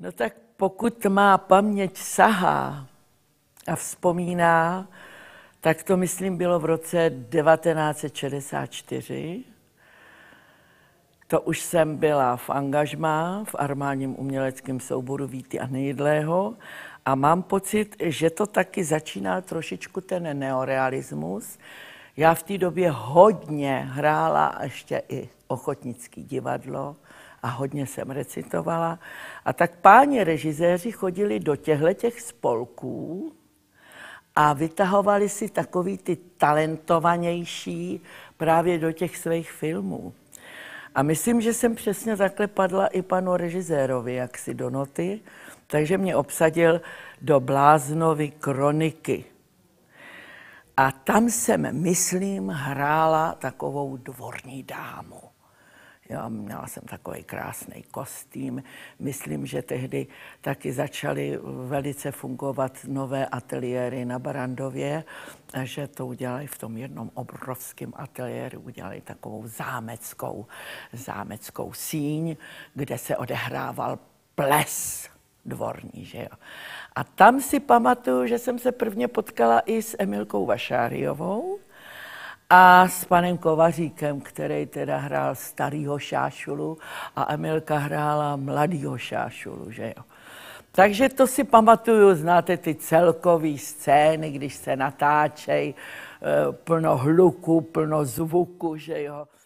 No tak pokud má paměť sahá a vzpomíná, tak to myslím bylo v roce 1964. To už jsem byla v angažmá v armádním uměleckém souboru Víty a Nejdlého a mám pocit, že to taky začíná trošičku ten neorealismus. Já v té době hodně hrála ještě i ochotnický divadlo, a hodně jsem recitovala. A tak páni režiséři chodili do těchto těch spolků a vytahovali si takový ty talentovanější právě do těch svých filmů. A myslím, že jsem přesně takhle padla i panu režisérovi, jak si do noty, takže mě obsadil do Bláznovy kroniky. A tam jsem, myslím, hrála takovou dvorní dámu. Já měla jsem takový krásný kostým. Myslím, že tehdy taky začaly velice fungovat nové ateliéry na Barandově a že to udělali v tom jednom obrovském ateliéru, udělali takovou zámeckou, zámeckou síň, kde se odehrával ples dvorní, že jo. A tam si pamatuju, že jsem se prvně potkala i s Emilkou Vašáriovou, a s panem Kovaříkem, který teda hrál starýho šášulu a Emilka hrála mladýho šášulu, že jo. Takže to si pamatuju, znáte ty celkové scény, když se natáčej, eh, plno hluku, plno zvuku, že jo.